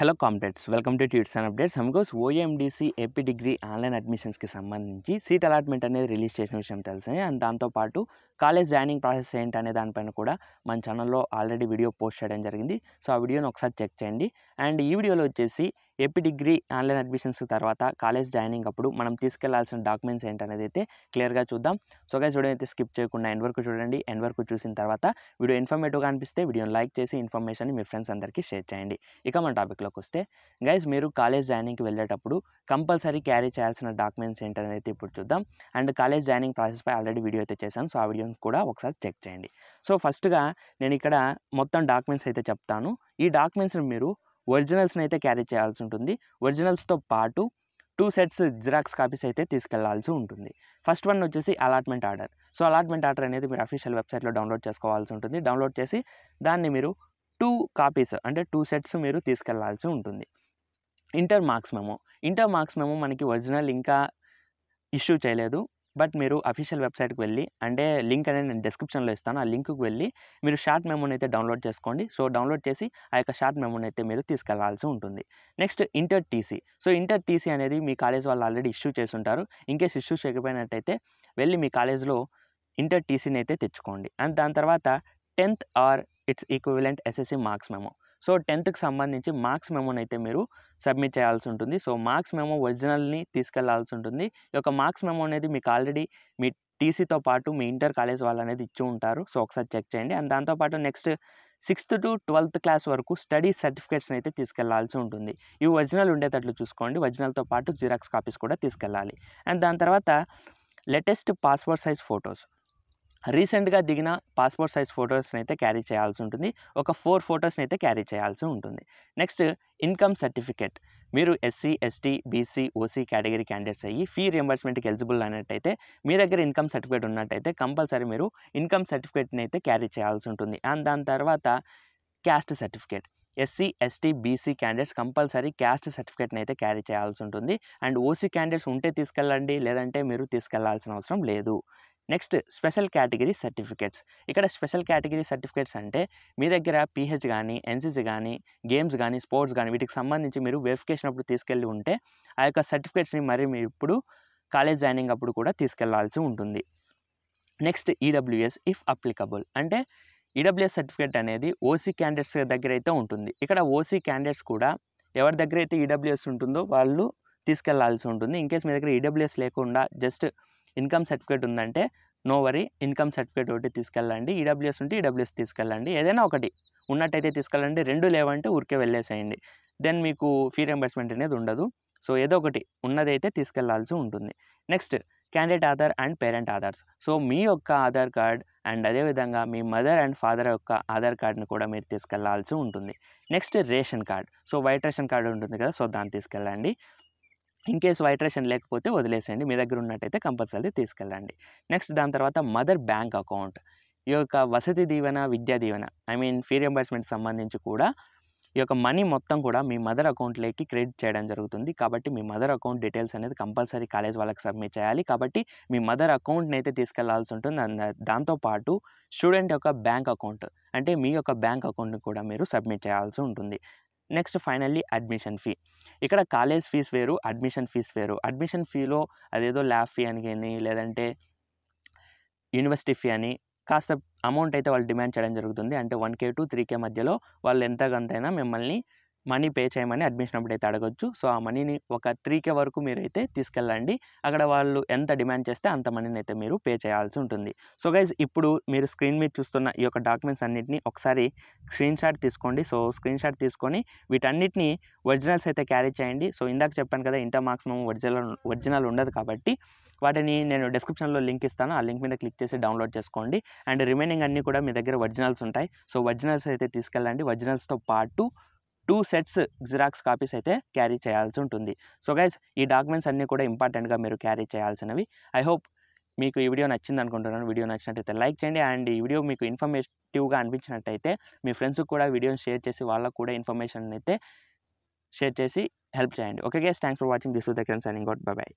hello competitors welcome to tuts and updates హమ్కోస్ ఓఎండిసి AP degree online అడ్మిషన్స్కి సంబంధించి సీట్ అలాట్మెంట్ అనేది రిలీజ్ చేసిన విషయం తెలిసింది అండ్ దాంతోపాటు కాలేజ్ జాయినింగ్ ప్రాసెస్ ఏంటి అనే దానిపైన కూడా మన ఛానల్లో ఆల్రెడీ వీడియో పోస్ట్ చేయడం జరిగింది సో ఆ వీడియోని ఒకసారి చెక్ చేయండి అండ్ ఈ వీడియోలో వచ్చేసి ఏపీ డిగ్రీ ఆన్లైన్ అడ్మిషన్స్ తర్వాత కాలేజ్ జాయినింగ్ అప్పుడు మనం తీసుకెళ్లాల్సిన డాక్యుమెంట్స్ ఏంటనేది అయితే క్లియర్గా చూద్దాం సో గైస్ వీడియో అయితే స్కిప్ చేయకుండా ఎన్ వరకు చూడండి ఎన్ వరకు చూసిన తర్వాత వీడియో ఇన్ఫర్మేటివ్గా అనిపిస్తే వీడియోని లైక్ చేసి ఇన్ఫర్మేషన్ మీ ఫ్రెండ్స్ అందరికీ షేర్ చేయండి ఇక మన టాపిక్లో విషయంలోకి వస్తే గైజ్ మీరు కాలేజ్ జాయినింగ్కి వెళ్ళేటప్పుడు కంపల్సరీ క్యారీ చేయాల్సిన డాక్యుమెంట్స్ ఏంటనేది అయితే ఇప్పుడు చూద్దాం అండ్ కాలేజ్ జాయినింగ్ ప్రాసెస్పై ఆల్రెడీ వీడియో అయితే చేశాను సో ఆ వీడియోని కూడా ఒకసారి చెక్ చేయండి సో ఫస్ట్గా నేను ఇక్కడ మొత్తం డాక్యుమెంట్స్ అయితే చెప్తాను ఈ డాక్యుమెంట్స్ని మీరు ఒరిజినల్స్ని అయితే క్యారీ చేయాల్సి ఉంటుంది ఒరిజినల్స్తో పాటు టూ సెట్స్ జిరాక్స్ కాపీస్ అయితే తీసుకెళ్లాల్సి ఉంటుంది ఫస్ట్ వన్ వచ్చేసి allotment order so allotment order అనేది మీరు అఫీషియల్ వెబ్సైట్లో డౌన్లోడ్ చేసుకోవాల్సి ఉంటుంది డౌన్లోడ్ చేసి దాన్ని మీరు టూ కాపీస్ అంటే టూ సెట్స్ మీరు తీసుకెళ్లాల్సి ఉంటుంది inter marks memo inter marks memo మనకి ఒరిజినల్ ఇంకా ఇష్యూ చేయలేదు బట్ మీరు అఫీషియల్ వెబ్సైట్కి వెళ్ళి అంటే లింక్ అనేది నేను డిస్క్రిప్షన్లో ఇస్తాను ఆ లింక్కి వెళ్ళి మీరు షార్ట్ మెమోని అయితే డౌన్లోడ్ చేసుకోండి సో డౌన్లోడ్ చేసి ఆ యొక్క షార్ట్ మెమోని అయితే మీరు తీసుకెళ్లాల్సి ఉంటుంది next inter TC so inter TC అనేది మీ కాలేజ్ వాళ్ళు ఆల్రెడీ ఇష్యూ చేసి ఉంటారు ఇన్కేస్ ఇష్యూ చేయకపోయినట్టయితే వెళ్ళి మీ కాలేజ్లో ఇంటర్ టీసీని అయితే తెచ్చుకోండి అండ్ దాని తర్వాత tenth or its equivalent SSC marks memo so టెన్త్కి సంబంధించి మార్క్స్ మెమోని అయితే మీరు సబ్మిట్ చేయాల్సి ఉంటుంది సో మార్క్స్ మెమో ఒరిజినల్ని తీసుకెళ్లాల్సి ఉంటుంది ఈ యొక్క మార్క్స్ మెమో అనేది మీకు ఆల్రెడీ మీ టీసీతో పాటు మీ ఇంటర్ కాలేజ్ వాళ్ళు అనేది ఇచ్చి ఉంటారు సో ఒకసారి చెక్ చేయండి అండ్ దాంతోపాటు next sixth to twelfth class వరకు స్టడీ సర్టిఫికేట్స్ని అయితే తీసుకెళ్లాల్సి ఉంటుంది ఇవి ఒరిజినల్ ఉండేటట్లు చూసుకోండి ఒరిజినల్తో పాటు జిరాక్స్ కాపీస్ కూడా తీసుకెళ్ళాలి అండ్ దాని తర్వాత లేటెస్ట్ పాస్పోర్ట్ సైజ్ ఫొటోస్ రీసెంట్గా దిగిన పాస్పోర్ట్ సైజ్ ఫొటోస్ని అయితే క్యారీ చేయాల్సి ఉంటుంది ఒక ఫోర్ ఫొటోస్ని అయితే క్యారీ చేయాల్సి ఉంటుంది నెక్స్ట్ ఇన్కమ్ సర్టిఫికేట్ మీరు SC ST BC OC category candidates అయ్యి ఫీ రియంబర్స్మెంట్కి ఎలిజిబుల్ అయినట్టయితే మీ దగ్గర ఇన్కమ్ సర్టిఫికేట్ ఉన్నట్టయితే కంపల్సరీ మీరు ఇన్కమ్ సర్టిఫికేట్ని అయితే క్యారీ చేయాల్సి ఉంటుంది అండ్ దాని తర్వాత caste certificate SC ST BC candidates compulsory caste సర్టిఫికేట్ని అయితే క్యారీ చేయాల్సి ఉంటుంది అండ్ ఓసీ క్యాండిడేట్స్ ఉంటే తీసుకెళ్ళండి లేదంటే మీరు తీసుకెళ్లాల్సిన అవసరం లేదు నెక్స్ట్ స్పెషల్ కేటగిరీ సర్టిఫికేట్స్ ఇక్కడ స్పెషల్ కేటగిరీ సర్టిఫికేట్స్ అంటే మీ దగ్గర పీహెచ్ కానీ ఎన్సీసీ కానీ గేమ్స్ కానీ స్పోర్ట్స్ కానీ వీటికి సంబంధించి మీరు వెరిఫికేషన్ అప్పుడు తీసుకెళ్ళి ఉంటే ఆ యొక్క సర్టిఫికేట్స్ని మరి మీరు ఇప్పుడు కాలేజ్ జాయినింగ్ అప్పుడు కూడా తీసుకెళ్లాల్సి ఉంటుంది నెక్స్ట్ ఈడబ్ల్యూఎస్ ఇఫ్ అప్లికబుల్ అంటే ఈడబ్ల్యూఎస్ సర్టిఫికేట్ అనేది ఓసీ క్యాండిడేట్స్ దగ్గర అయితే ఉంటుంది ఇక్కడ ఓసీ క్యాండిడేట్స్ కూడా ఎవరి దగ్గర అయితే ఈడబ్ల్యూఎస్ ఉంటుందో వాళ్ళు తీసుకెళ్లాల్సి ఉంటుంది ఇన్కేస్ మీ దగ్గర ఈడబ్ల్యూఎస్ లేకుండా జస్ట్ ఇన్కమ్ సర్టిఫికేట్ ఉందంటే నో వరీ ఇన్కమ్ సర్టిఫికేట్ ఒకటి తీసుకెళ్ళండి ఈడబ్ల్యూఎస్ ఉంటే ఈడబ్ల్యూఎస్ తీసుకెళ్ళండి ఏదైనా ఒకటి ఉన్నట్టయితే తీసుకెళ్ళండి రెండు లేవంటే ఊరికే వెళ్ళేసేయండి దెన్ మీకు ఫీ రింబర్స్మెంట్ అనేది ఉండదు సో ఏదో ఒకటి ఉన్నదైతే తీసుకెళ్లాల్సి ఉంటుంది next candidate Aadhaar and parent Aadhaars so మీ యొక్క ఆధార్ కార్డ్ అండ్ అదేవిధంగా మీ మదర్ అండ్ ఫాదర్ యొక్క ఆధార్ కార్డ్ని కూడా మీరు తీసుకెళ్లాల్సి ఉంటుంది next ration card so white ration card ఉంటుంది కదా సో దాన్ని తీసుకెళ్ళండి ఇన్ కేసు వైట్రేషన్ లేకపోతే వదిలేసేయండి మీ దగ్గర ఉన్నట్టయితే కంపల్సరీ తీసుకెళ్ళండి నెక్స్ట్ దాని తర్వాత మదర్ బ్యాంక్ అకౌంట్ ఈ యొక్క Vasathi Deevena Vidya Deevena I mean fee reimbursement సంబంధించి కూడా ఈ యొక్క మనీ మొత్తం కూడా మీ మదర్ అకౌంట్లోకి క్రెడిట్ చేయడం జరుగుతుంది కాబట్టి మీ మదర్ అకౌంట్ డీటెయిల్స్ అనేది కంపల్సరీ కాలేజ్ వాళ్ళకి సబ్మిట్ చేయాలి కాబట్టి మీ మదర్ అకౌంట్ని అయితే తీసుకెళ్లాల్సి ఉంటుంది దాంతోపాటు స్టూడెంట్ యొక్క బ్యాంక్ అకౌంట్ అంటే మీ యొక్క బ్యాంక్ అకౌంట్ని కూడా మీరు సబ్మిట్ చేయాల్సి ఉంటుంది నెక్స్ట్ ఫైనల్లీ అడ్మిషన్ ఫీ ఇక్కడ కాలేజ్ ఫీస్ వేరు అడ్మిషన్ ఫీస్ వేరు అడ్మిషన్ ఫీలో అదేదో ల్యాబ్ ఫీ అని కానీ లేదంటే యూనివర్సిటీ ఫీ అని కాస్త అమౌంట్ అయితే వాళ్ళు డిమాండ్ చేయడం జరుగుతుంది అంటే one K to three K మధ్యలో వాళ్ళు ఎంతగంతైనా మిమ్మల్ని మనీ పే చేయమని అడ్మిషన్ అప్పుడు అయితే అడగొచ్చు సో ఆ మనీని ఒక త్రీకే వరకు మీరైతే తీసుకెళ్ళండి అక్కడ వాళ్ళు ఎంత డిమాండ్ చేస్తే అంత మనీని అయితే మీరు పే చేయాల్సి ఉంటుంది సో గైజ్ ఇప్పుడు మీరు స్క్రీన్ మీద చూస్తున్న ఈ యొక్క డాక్యుమెంట్స్ అన్నింటినీ ఒకసారి స్క్రీన్ షాట్ తీసుకోండి సో స్క్రీన్ షాట్ తీసుకొని వీటన్నిటిని ఒరిజినల్స్ అయితే క్యారీ చేయండి సో ఇందాక చెప్పాను కదా inter marks memo original original ఉండదు కాబట్టి వాటిని నేను డిస్క్రిప్షన్లో లింక్ ఇస్తాను ఆ లింక్ మీద క్లిక్ చేసి డౌన్లోడ్ చేసుకోండి అండ్ రిమైనింగ్ అన్నీ కూడా మీ దగ్గర ఒరిజినల్స్ ఉంటాయి సో ఒరిజినల్స్ అయితే తీసుకెళ్ళండి ఒరిజినల్స్తో పాటు టూ సెట్స్ జిరాక్స్ కాపీస్ అయితే క్యారీ చేయాల్సి ఉంటుంది సో గైజ్ ఈ డాక్యుమెంట్స్ అన్నీ కూడా ఇంపార్టెంట్గా మీరు క్యారీ చేయాల్సినవి ఐ హోప్ మీకు ఈ వీడియో నచ్చింది అనుకుంటున్నాను వీడియో నచ్చినట్టయితే లైక్ చేయండి అండ్ ఈ వీడియో మీకు ఇన్ఫర్మేటివ్గా అనిపించినట్టయితే మీ ఫ్రెండ్స్కి కూడా వీడియోని షేర్ చేసి వాళ్ళకు కూడా ఇన్ఫర్మేషన్ అయితే షేర్ చేసి హెల్ప్ చేయండి okay guys thanks for watching this with the signing out bye by